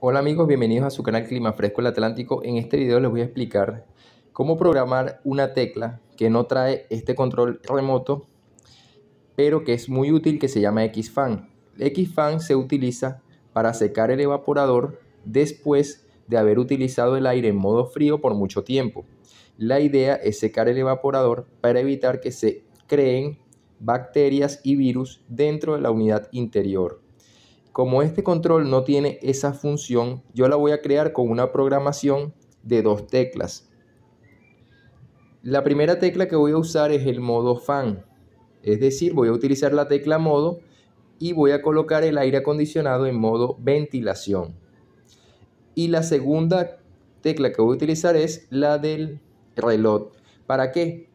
Hola amigos, bienvenidos a su canal Clima Fresco el Atlántico. En este video les voy a explicar cómo programar una tecla que no trae este control remoto, pero que es muy útil que se llama Xfan. Xfan se utiliza para secar el evaporador después de haber utilizado el aire en modo frío por mucho tiempo. La idea es secar el evaporador para evitar que se creen bacterias y virus dentro de la unidad interior. Como este control no tiene esa función, yo la voy a crear con una programación de dos teclas. La primera tecla que voy a usar es el modo fan, es decir, voy a utilizar la tecla modo y voy a colocar el aire acondicionado en modo ventilación. Y la segunda tecla que voy a utilizar es la del reloj. ¿Para qué?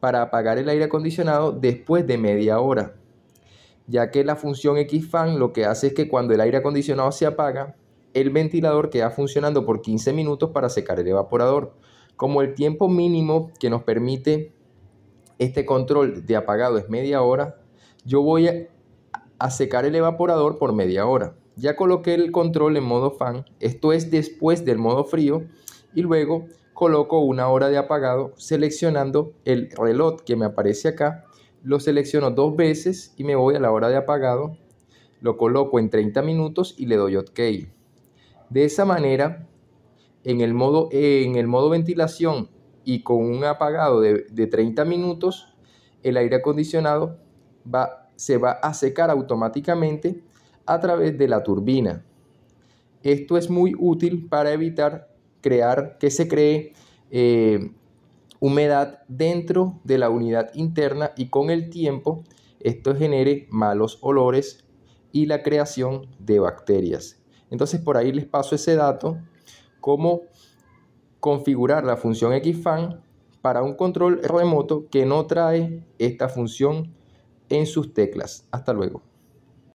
Para apagar el aire acondicionado después de media hora ya que la función X-Fan lo que hace es que cuando el aire acondicionado se apaga, el ventilador queda funcionando por 15 minutos para secar el evaporador. Como el tiempo mínimo que nos permite este control de apagado es media hora, yo voy a, secar el evaporador por media hora. Ya coloqué el control en modo fan, esto es después del modo frío, y luego coloco una hora de apagado seleccionando el reloj que me aparece acá lo selecciono dos veces y me voy a la hora de apagado, lo coloco en 30 minutos y le doy OK. De esa manera, en el modo, en el modo ventilación y con un apagado de, 30 minutos, el aire acondicionado va, se va a secar automáticamente a través de la turbina. Esto es muy útil para evitar crear que se cree eh, humedad dentro de la unidad interna y con el tiempo esto genere malos olores y la creación de bacterias. Entonces por ahí les paso ese dato, cómo configurar la función XFAN para un control remoto que no trae esta función en sus teclas. Hasta luego.